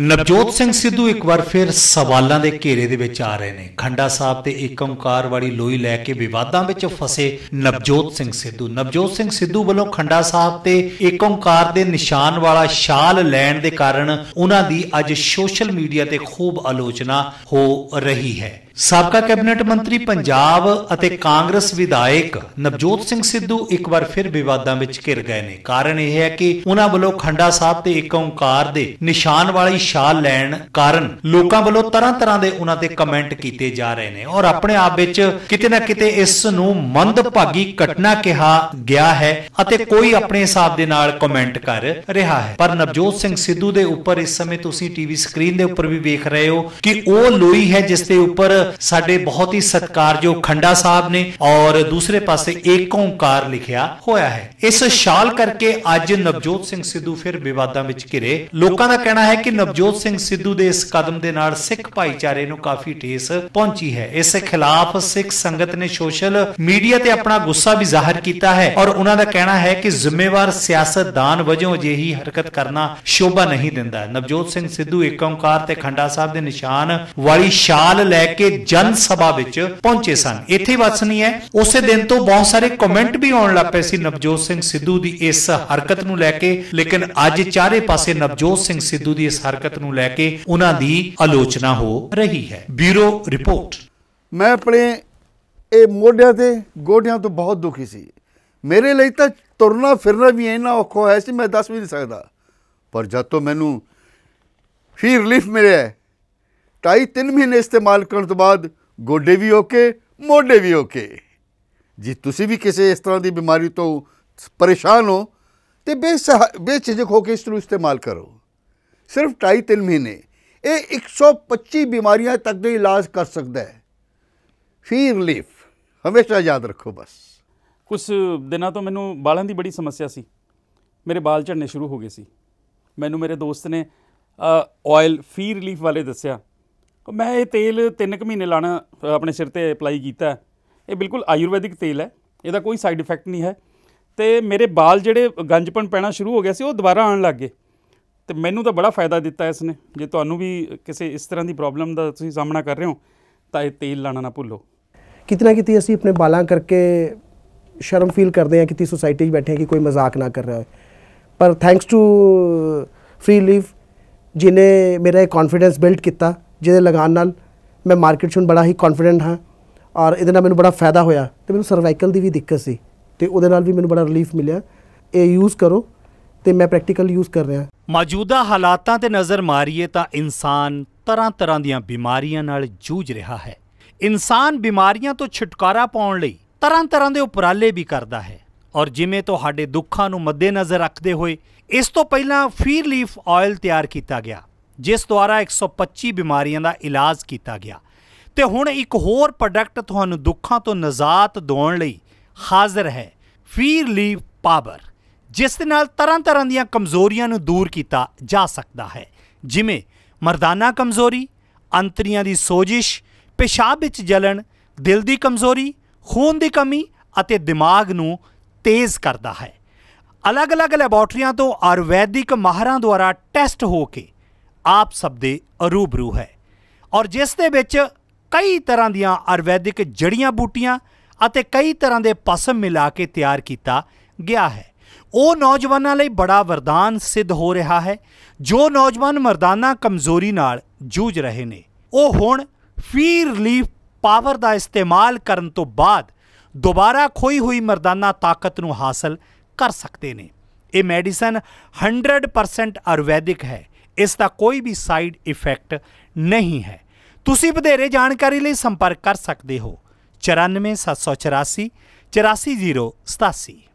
ਨਵਜੋਤ ਸਿੰਘ ਸਿੱਧੂ ਇੱਕ ਵਾਰ ਫਿਰ ਸਵਾਲਾਂ ਦੇ ਘੇਰੇ ਦੇ ਵਿੱਚ ਆ ਰਹੇ ਨੇ ਖੰਡਾ ਸਾਹਿਬ ਤੇ ਇੱਕ ਓੰਕਾਰ ਵਾਲੀ ਲੋਈ ਲੈ ਕੇ ਵਿਵਾਦਾਂ ਵਿੱਚ ਫਸੇ ਨਵਜੋਤ ਸਿੰਘ ਸਿੱਧੂ ਨਵਜੋਤ ਸਿੰਘ ਸਿੱਧੂ ਵੱਲੋਂ ਖੰਡਾ ਸਾਹਿਬ ਤੇ ਇੱਕ ਓੰਕਾਰ ਦੇ ਨਿਸ਼ਾਨ ਵਾਲਾ ਸ਼ਾਲ ਲੈਣ ਦੇ ਕਾਰਨ ਉਹਨਾਂ ਦੀ ਅੱਜ ਸੋਸ਼ਲ ਮੀਡੀਆ ਤੇ ਖੂਬ ਆਲੋਚਨਾ ਹੋ ਰਹੀ ਹੈ ਸਾਬਕਾ ਕੈਬਨਿਟ ਮੰਤਰੀ ਪੰਜਾਬ ਅਤੇ ਕਾਂਗਰਸ ਵਿਧਾਇਕ ਨਵਜੋਤ ਸਿੰਘ ਸਿੱਧੂ ਇੱਕ ਵਾਰ ਫਿਰ ਵਿਵਾਦਾਂ ਵਿੱਚ ਘਿਰ ਗਏ ਨੇ ਕਾਰਨ ਇਹ ਹੈ ਕਿ ਉਹਨਾਂ ਵੱਲੋਂ ਖੰਡਾ ਸਾਹਿਬ ਤੇ ਇੱਕ ਓੰਕਾਰ ਦੇ ਨਿਸ਼ਾਨ ਵਾਲੀ ਛਾਲ ਲੈਣ ਕਾਰਨ ਲੋਕਾਂ ਵੱਲੋਂ ਤਰ੍ਹਾਂ-ਤਰ੍ਹਾਂ ਦੇ ਉਹਨਾਂ ਤੇ ਕਮੈਂਟ ਕੀਤੇ ਜਾ ਰਹੇ ਨੇ ਔਰ ਆਪਣੇ ਆਪ ਵਿੱਚ ਕਿਤੇ ਨਾ ਕਿਤੇ ਇਸ ਨੂੰ ਮੰਦਭਾਗੀ ਘਟਨਾ ਕਿਹਾ ਗਿਆ ਹੈ ਅਤੇ ਕੋਈ ਆਪਣੇ ਹਿਸਾਬ ਦੇ ਨਾਲ ਕਮੈਂਟ ਕਰ ਰਿਹਾ ਹੈ ਪਰ ਨਵਜੋਤ ਸਿੰਘ ਸਿੱਧੂ ਦੇ ਉੱਪਰ ਇਸ ਸਮੇਂ ਤੁਸੀਂ ਟੀਵੀ ਸਕਰੀਨ ਦੇ ਉੱਪਰ ਵੀ ਵੇਖ ਰਹੇ ਹੋ ਕਿ ਉਹ ਲੋਈ ਹੈ ਜਿਸ ਦੇ ਉੱਪਰ ਸਾਡੇ ਬਹੁਤ ਹੀ ਸਤਕਾਰਯੋਗ ਖੰਡਾ ਸਾਹਿਬ ਨੇ ਔਰ ਦੂਸਰੇ ਪਾਸੇ ਏਕ ਓੰਕਾਰ ਲਿਖਿਆ ਹੋਇਆ ਹੈ ਇਸ ਸ਼ਾਲ ਕਰਕੇ ਅੱਜ ਨਵਜੋਤ ਸਿੰਘ ਸਿੱਧੂ ਫਿਰ ਵਿਵਾਦਾਂ ਵਿੱਚ ਘਿਰੇ ਲੋਕਾਂ ਦਾ ਕਹਿਣਾ ਹੈ ਕਿ ਨਵਜੋਤ ਸਿੰਘ ਸਿੱਧੂ ਦੇ ਇਸ ਕਦਮ ਦੇ ਨਾਲ ਸਿੱਖ ਭਾਈਚਾਰੇ ਨੂੰ ਕਾਫੀ ਠੇਸ ਪਹੁੰਚੀ ਹੈ ਇਸ ਖਿਲਾਫ ਸਿੱਖ ਸੰਗਤ ਨੇ ਸੋਸ਼ਲ ਮੀਡੀਆ ਤੇ ਆਪਣਾ ਗੁੱਸਾ ਵੀ ਜ਼ਾਹਰ ਕੀਤਾ ਹੈ ਔਰ ਉਹਨਾਂ ਦਾ ਕਹਿਣਾ ਹੈ ਕਿ ਜ਼ਿੰਮੇਵਾਰ ਸਿਆਸਤਦਾਨ ਵਜੋਂ ਅਜਿਹੀ ਹਰਕਤ ਕਰਨਾ ਸ਼ੋਭਾ ਨਹੀਂ ਦਿੰਦਾ ਨਵਜੋਤ ਸਿੰਘ ਸਿੱਧੂ ਏਕ ਓੰਕਾਰ ਤੇ ਖੰਡਾ ਸਾਹਿਬ ਦੇ ਨਿਸ਼ਾਨ ਵਾਲੀ ਸ਼ਾਲ ਲੈ ਕੇ ਜਨ ਸਭਾ ਵਿੱਚ ਪਹੁੰਚੇ ਸਨ ਇੱਥੇ ਵਸਣੀ ਹੈ ਉਸੇ ਦਿਨ ਤੋਂ ਬਹੁਤ ਸਾਰੇ ਕਮੈਂਟ ਵੀ ਆਉਣ ਲੱਗ ਪਏ ਸੀ ਨਵਜੋਤ ਸਿੰਘ ਸਿੱਧੂ ਦੀ ਇਸ ਹਰਕਤ ਨੂੰ ਲੈ ਕੇ ਲੇਕਿਨ ਅੱਜ ਚਾਰੇ ਪਾਸੇ ਨਵਜੋਤ ਸਿੰਘ ਸਿੱਧੂ ਦੀ ਇਸ ਹਰਕਤ ਨੂੰ ਲੈ ਕੇ ਉਹਨਾਂ ਦੀ ਆਲੋਚਨਾ ਹੋ ਰਹੀ ਹੈ ਬਿਊਰੋ ਰਿਪੋਰਟ ਮੈਂ ਆਪਣੇ ਇਹ ਮੋਢਿਆਂ ਤੇ ਗੋਡਿਆਂ ਤੋਂ ਬਹੁਤ ਦੁਖੀ ਸੀ ਮੇਰੇ ਲਈ ਤਾਂ ਤੁਰਨਾ ਫਿਰਨਾ ਵੀ ਇੰਨਾ ਔਖਾ ਹੋਇਆ ਸੀ ਮੈਂ ਦੱਸ ਵੀ ਨਹੀਂ ਸਕਦਾ ਪਰ ਜਦ ਤੋਂ ਮੈਨੂੰ ਫਿਰ ਰਿਲੀਫ ਮਿਲਿਆ ਢਾਈ 3 ਮਹੀਨੇ ਇਸਤੇਮਾਲ ਕਰਨ ਤੋਂ ਬਾਅਦ ਗੋਡੇ ਵੀ ਓਕੇ ਮੋਢੇ ਵੀ ਓਕੇ ਜੇ ਤੁਸੀਂ ਵੀ ਕਿਸੇ ਇਸ ਤਰ੍ਹਾਂ ਦੀ ਬਿਮਾਰੀ ਤੋਂ ਪਰੇਸ਼ਾਨ ਹੋ ਤੇ ਬੇਝਿਜਕ ਹੋ ਕੇ ਇਸ ਨੂੰ ਇਸਤੇਮਾਲ ਕਰੋ ਸਿਰਫ ਢਾਈ 3 ਮਹੀਨੇ ਇਹ 125 ਬਿਮਾਰੀਆਂ ਤੱਕ ਦੇ ਇਲਾਜ ਕਰ ਸਕਦਾ ਹੈ ਫੀ ਰਿਲੀਫ ਹਮੇਸ਼ਾ ਯਾਦ ਰੱਖੋ ਬਸ ਕੁਝ ਦਿਨਾਂ ਤੋਂ ਮੈਨੂੰ ਬਾਲਾਂ ਦੀ ਬੜੀ ਸਮੱਸਿਆ ਸੀ ਮੇਰੇ ਬਾਲ ਝੜਨੇ ਸ਼ੁਰੂ ਹੋ ਗਏ ਸੀ ਮੈਨੂੰ ਮੇਰੇ ਦੋਸਤ ਨੇ ਆਇਲ ਫੀ ਰਿਲੀਫ ਵਾਲੇ ਦੱਸਿਆ ਮੈਂ ਇਹ ਤੇਲ 3 ਕੁ ਮਹੀਨੇ ਲਾਣਾ ਆਪਣੇ ਸਿਰ ਤੇ ਅਪਲਾਈ ਕੀਤਾ ਇਹ ਬਿਲਕੁਲ ਆਯੁਰਵੈਦਿਕ ਤੇਲ ਹੈ ਇਹਦਾ ਕੋਈ ਸਾਈਡ ਇਫੈਕਟ ਨਹੀਂ ਹੈ ਤੇ ਮੇਰੇ ਵਾਲ ਜਿਹੜੇ ਗੰਜਪਣ ਪੈਣਾ ਸ਼ੁਰੂ ਹੋ ਗਿਆ ਸੀ ਉਹ ਦੁਬਾਰਾ ਆਉਣ ਲੱਗ ਗਏ ਤੇ ਮੈਨੂੰ ਤਾਂ ਬੜਾ ਫਾਇਦਾ ਦਿੱਤਾ ਇਸ ਨੇ ਜੇ ਤੁਹਾਨੂੰ ਵੀ ਕਿਸੇ ਇਸ ਤਰ੍ਹਾਂ ਦੀ ਪ੍ਰੋਬਲਮ ਦਾ ਤੁਸੀਂ ਸਾਹਮਣਾ ਕਰ ਰਹੇ ਹੋ ਤਾਂ ਇਹ ਤੇਲ ਲਾਣਾ ਨਾ ਭੁੱਲੋ ਕਿਤਨਾ ਕਿਤੇ ਅਸੀਂ ਆਪਣੇ ਬਾਲਾਂ ਕਰਕੇ ਸ਼ਰਮ ਫੀਲ ਕਰਦੇ ਹਾਂ ਕਿਤੇ ਸੋਸਾਇਟੀ 'ਚ ਬੈਠੇ ਹਾਂ ਕਿ ਕੋਈ ਮਜ਼ਾਕ ਨਾ ਕਰ ਰਿਹਾ ਹੋਵੇ ਪਰ ਥੈਂਕਸ ਟੂ ਫ੍ਰੀ ਲੀਫ ਜਿਨੇ ਮੇਰਾ ਇਹ ਕੌਨਫੀਡੈਂਸ ਬਿਲਡ ਕੀਤਾ ਜਿਹਦੇ ਲਗਾਨ ਨਾਲ ਮੈਂ ਮਾਰਕੀਟ 'ਚ ਬੜਾ ਹੀ ਕੌਨਫੀਡੈਂਟ ਹਾਂ ਔਰ ਇਹਦੇ ਨਾਲ ਮੈਨੂੰ ਬੜਾ ਫਾਇਦਾ ਹੋਇਆ ਤੇ ਮੈਨੂੰ ਸਰਵਾਈਕਲ ਦੀ ਵੀ ਦਿੱਕਤ ਸੀ ਤੇ ਉਹਦੇ ਨਾਲ ਵੀ ਮੈਨੂੰ ਬੜਾ ਰਿਲੀਫ ਮਿਲਿਆ ਇਹ ਯੂਜ਼ ਕਰੋ ਤੇ ਮੈਂ ਪ੍ਰੈਕਟੀਕਲ ਯੂਜ਼ ਕਰ ਰਿਹਾ ਮੌਜੂਦਾ ਹਾਲਾਤਾਂ ਤੇ ਨਜ਼ਰ ਮਾਰੀਏ ਤਾਂ ਇਨਸਾਨ ਤਰ੍ਹਾਂ ਤਰ੍ਹਾਂ ਦੀਆਂ ਬਿਮਾਰੀਆਂ ਨਾਲ ਜੂਝ ਰਿਹਾ ਹੈ ਇਨਸਾਨ ਬਿਮਾਰੀਆਂ ਤੋਂ ਛੁਟਕਾਰਾ ਪਾਉਣ ਲਈ ਤਰ੍ਹਾਂ ਤਰ੍ਹਾਂ ਦੇ ਉਪਰਾਲੇ ਵੀ ਕਰਦਾ ਹੈ ਔਰ ਜਿਵੇਂ ਤੁਹਾਡੇ ਦੁੱਖਾਂ ਨੂੰ ਮੱਦੇਨਜ਼ਰ ਰੱਖਦੇ ਹੋਏ ਇਸ ਤੋਂ ਪਹਿਲਾਂ ਫੀਰ ਲੀਫ ਆਇਲ ਤਿਆਰ ਕੀਤਾ ਗਿਆ ਜਿਸ ਦੁਆਰਾ 125 ਬਿਮਾਰੀਆਂ ਦਾ ਇਲਾਜ ਕੀਤਾ ਗਿਆ ਤੇ ਹੁਣ ਇੱਕ ਹੋਰ ਪ੍ਰੋਡਕਟ ਤੁਹਾਨੂੰ ਦੁੱਖਾਂ ਤੋਂ ਨਜ਼ਾਤ ਦਿਵਾਉਣ ਲਈ ਹਾਜ਼ਰ ਹੈ ਫੀਰ ਲੀਵ ਪਾਵਰ ਜਿਸ ਦੇ ਨਾਲ ਤਰ੍ਹਾਂ-ਤਰ੍ਹਾਂ ਦੀਆਂ ਕਮਜ਼ੋਰੀਆਂ ਨੂੰ ਦੂਰ ਕੀਤਾ ਜਾ ਸਕਦਾ ਹੈ ਜਿਵੇਂ ਮਰਦਾਨਾ ਕਮਜ਼ੋਰੀ ਅੰਤਰੀਆਂ ਦੀ ਸੋਜਿਸ਼ ਪਿਸ਼ਾਬ ਵਿੱਚ ਜਲਣ ਦਿਲ ਦੀ ਕਮਜ਼ੋਰੀ ਖੂਨ ਦੀ ਕਮੀ ਅਤੇ ਦਿਮਾਗ ਨੂੰ ਤੇਜ਼ ਕਰਦਾ ਹੈ ਅਲੱਗ-ਅਲੱਗ ਲੈਬਾਰਟਰੀਆਂ ਤੋਂ ਆਯੁਰਵੈਦਿਕ ਮਾਹਰਾਂ ਦੁਆਰਾ ਟੈਸਟ ਹੋ ਕੇ ਆਪ ਸਭ ਦੇ ਅਰੂਬਰੂ ਹੈ ਔਰ ਜਿਸ ਦੇ ਵਿੱਚ ਕਈ ਤਰ੍ਹਾਂ ਦੀਆਂ ਆਯੁਰਵੈਦਿਕ ਜੜੀਆਂ ਬੂਟੀਆਂ ਅਤੇ ਕਈ ਤਰ੍ਹਾਂ ਦੇ ਪਸਮ ਮਿਲਾ ਕੇ ਤਿਆਰ ਕੀਤਾ ਗਿਆ ਹੈ ਉਹ ਨੌਜਵਾਨਾਂ ਲਈ ਬੜਾ ਵਰਦਾਨ ਸਿੱਧ ਹੋ ਰਿਹਾ ਹੈ ਜੋ ਨੌਜਵਾਨ ਮਰਦਾਨਾ ਕਮਜ਼ੋਰੀ ਨਾਲ ਜੂਝ ਰਹੇ ਨੇ ਉਹ ਹੁਣ ਫੀ ਰਿਲੀਫ ਪਾਵਰ ਦਾ ਇਸਤੇਮਾਲ ਕਰਨ ਤੋਂ ਬਾਅਦ ਦੁਬਾਰਾ ਖੋਈ ਹੋਈ ਮਰਦਾਨਾ ਤਾਕਤ ਨੂੰ ਹਾਸਲ ਕਰ ਸਕਦੇ ਨੇ ਇਹ ਮੈਡੀਸਨ 100% ਆਯੁਰਵੈਦਿਕ ਹੈ ਇਸ ਦਾ ਕੋਈ ਵੀ ਸਾਈਡ ਇਫੈਕਟ ਨਹੀਂ ਹੈ ਤੁਸੀਂ ਵਧੇਰੇ ਜਾਣਕਾਰੀ ਲਈ ਸੰਪਰਕ ਕਰ ਸਕਦੇ ਹੋ 9474844087